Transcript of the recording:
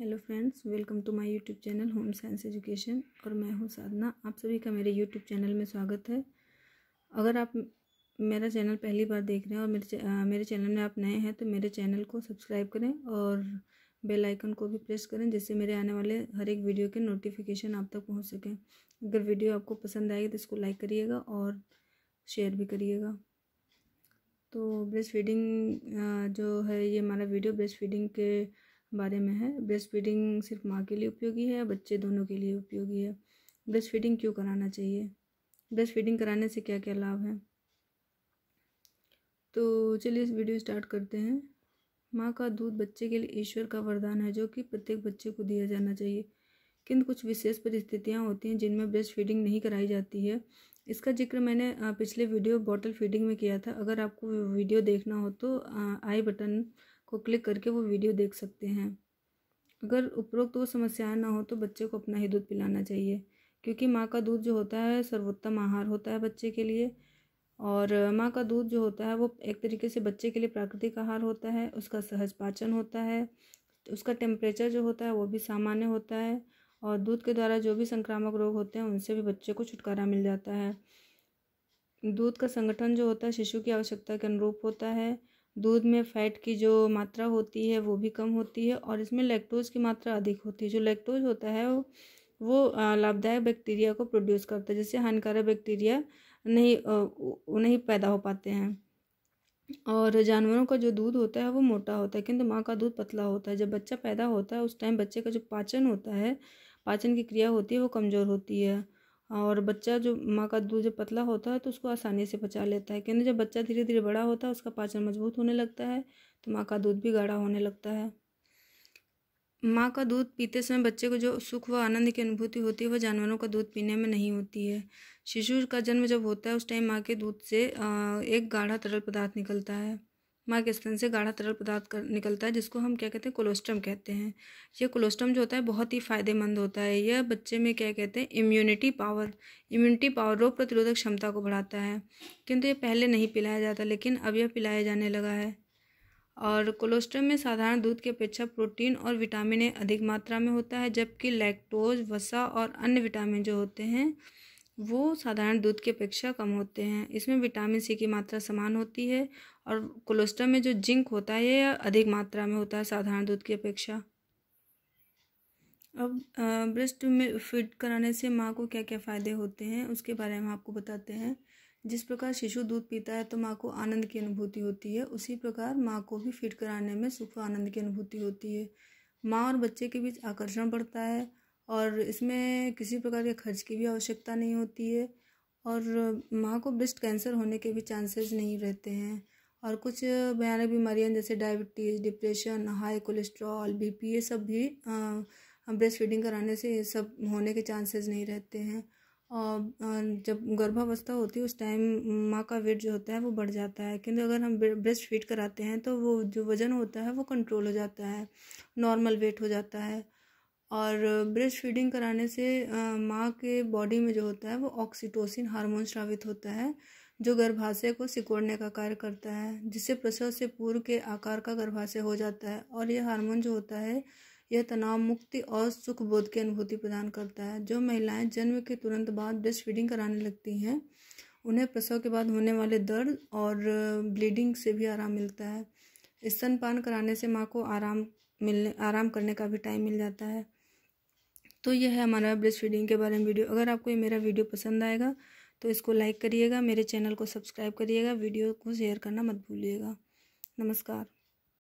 hello friends welcome to my YouTube channel home science education और मैं हूं साधना आप सभी का मेरे यूट्यूब चैनल में स्वागत है अगर आप मेरा चैनल पहली बार देख रहे हैं और मेरे आ, मेरे चैनल में आप नए हैं तो मेरे चैनल को सब्सक्राइब करें और बेल आइकन को भी प्रेस करें जिससे मेरे आने वाले हर एक वीडियो के नोटिफिकेशन आप तक पहुँच सकें अगर वीडियो आपको पसंद आएगी तो इसको लाइक करिएगा और शेयर भी करिएगा तो ब्रेस्ट फीडिंग जो है ये हमारा वीडियो ब्रेस्ट फीडिंग के बारे में है ब्रेस्ट फीडिंग सिर्फ माँ के लिए उपयोगी है या बच्चे दोनों के लिए उपयोगी है ब्रेस्ट फीडिंग क्यों कराना चाहिए ब्रेस्ट फीडिंग कराने से क्या क्या लाभ है तो चलिए इस वीडियो स्टार्ट करते हैं माँ का दूध बच्चे के लिए ईश्वर का वरदान है जो कि प्रत्येक बच्चे को दिया जाना चाहिए किंतु कुछ विशेष परिस्थितियाँ होती हैं जिनमें ब्रेस्ट फीडिंग नहीं कराई जाती है इसका जिक्र मैंने पिछले वीडियो बॉटल फीडिंग में किया था अगर आपको वीडियो देखना हो तो आई बटन को क्लिक करके वो वीडियो देख सकते हैं अगर उपरोक्त वो समस्याएं ना हो तो बच्चे को अपना ही दूध पिलाना चाहिए क्योंकि माँ का दूध जो होता है सर्वोत्तम आहार होता है बच्चे के लिए और माँ का दूध जो होता है वो एक तरीके से बच्चे के लिए प्राकृतिक आहार होता है उसका सहज पाचन होता है उसका टेम्परेचर जो होता है वो भी सामान्य होता है और दूध के द्वारा जो भी संक्रामक रोग होते हैं उनसे भी बच्चे को छुटकारा मिल जाता है दूध का संगठन जो होता है शिशु की आवश्यकता के अनुरूप होता है दूध में फैट की जो मात्रा होती है वो भी कम होती है और इसमें लैक्टोज की मात्रा अधिक होती है जो लैक्टोज होता है वो वो लाभदायक बैक्टीरिया को प्रोड्यूस करता है जिससे हानिकारक बैक्टीरिया नहीं नहीं पैदा हो पाते हैं और जानवरों का जो दूध होता है वो मोटा होता है किंतु माँ का दूध पतला होता है जब बच्चा पैदा होता है उस टाइम बच्चे का जो पाचन होता है पाचन की क्रिया होती है वो कमज़ोर होती है और बच्चा जो माँ का दूध जब पतला होता है तो उसको आसानी से पचा लेता है क्योंकि जब बच्चा धीरे धीरे बड़ा होता है उसका पाचन मजबूत होने लगता है तो माँ का दूध भी गाढ़ा होने लगता है माँ का दूध पीते समय बच्चे को जो सुख व आनंद की अनुभूति होती है वह जानवरों का दूध पीने में नहीं होती है शिशु का जन्म जब होता है उस टाइम माँ के दूध से एक गाढ़ा तरल पदार्थ निकलता है माँ के स्तन से गाढ़ा तरल पदार्थ कर निकलता है जिसको हम क्या कहते हैं कोलोस्ट्रम कहते हैं यह कोलोस्ट्रम जो होता है बहुत ही फायदेमंद होता है यह बच्चे में क्या कहते हैं इम्यूनिटी पावर इम्यूनिटी पावर रोग प्रतिरोधक क्षमता को बढ़ाता है किंतु ये पहले नहीं पिलाया जाता लेकिन अब यह पिलाया जाने लगा है और कोलोस्ट्रम में साधारण दूध की अपेक्षा प्रोटीन और विटामिन ए अधिक मात्रा में होता है जबकि लैक्टोज वसा और अन्य विटामिन जो होते हैं वो साधारण दूध की अपेक्षा कम होते हैं इसमें विटामिन सी की मात्रा समान होती है और कोलेस्ट्रॉल में जो जिंक होता है यह अधिक मात्रा में होता है साधारण दूध की अपेक्षा अब ब्रेस्ट में फिट कराने से माँ को क्या क्या फ़ायदे होते हैं उसके बारे में आपको बताते हैं जिस प्रकार शिशु दूध पीता है तो माँ को आनंद की अनुभूति होती है उसी प्रकार माँ को भी फिट कराने में सुख आनंद की अनुभूति होती है माँ और बच्चे के बीच आकर्षण बढ़ता है और इसमें किसी प्रकार के खर्च की भी आवश्यकता नहीं होती है और माँ को ब्रेस्ट कैंसर होने के भी चांसेस नहीं रहते हैं और कुछ भयानक बीमारियाँ जैसे diabetes depression high cholesterol BP ये सब भी ब्रेस्ट फीडिंग कराने से ये सब होने के चांसेस नहीं रहते हैं और जब गर्भावस्था होती है उस टाइम माँ का वेट जो होता है वो बढ़ जाता है किंतु अगर हम ब्रेस्ट फीड कराते हैं तो वो जो वज़न होता है वो कंट्रोल हो जाता है नॉर्मल वेट हो जाता है और ब्रेस्ट फीडिंग कराने से माँ के बॉडी में जो होता है वो ऑक्सीटोसिन हार्मोन श्रावित होता है जो गर्भाशय को सिकोड़ने का कार्य करता है जिससे प्रसव से पूर्व के आकार का गर्भाशय हो जाता है और यह हार्मोन जो होता है यह तनाव मुक्ति और सुख बोध की अनुभूति प्रदान करता है जो महिलाएं जन्म के तुरंत बाद ब्रेस्ट फीडिंग कराने लगती हैं उन्हें प्रसव के बाद होने वाले दर्द और ब्लीडिंग से भी आराम मिलता है स्तनपान कराने से माँ को आराम मिलने आराम करने का भी टाइम मिल जाता है तो यह है हमारा ब्रेस्ट फीडिंग के बारे में वीडियो अगर आपको ये मेरा वीडियो पसंद आएगा तो इसको लाइक करिएगा मेरे चैनल को सब्सक्राइब करिएगा वीडियो को शेयर करना मत भूलिएगा नमस्कार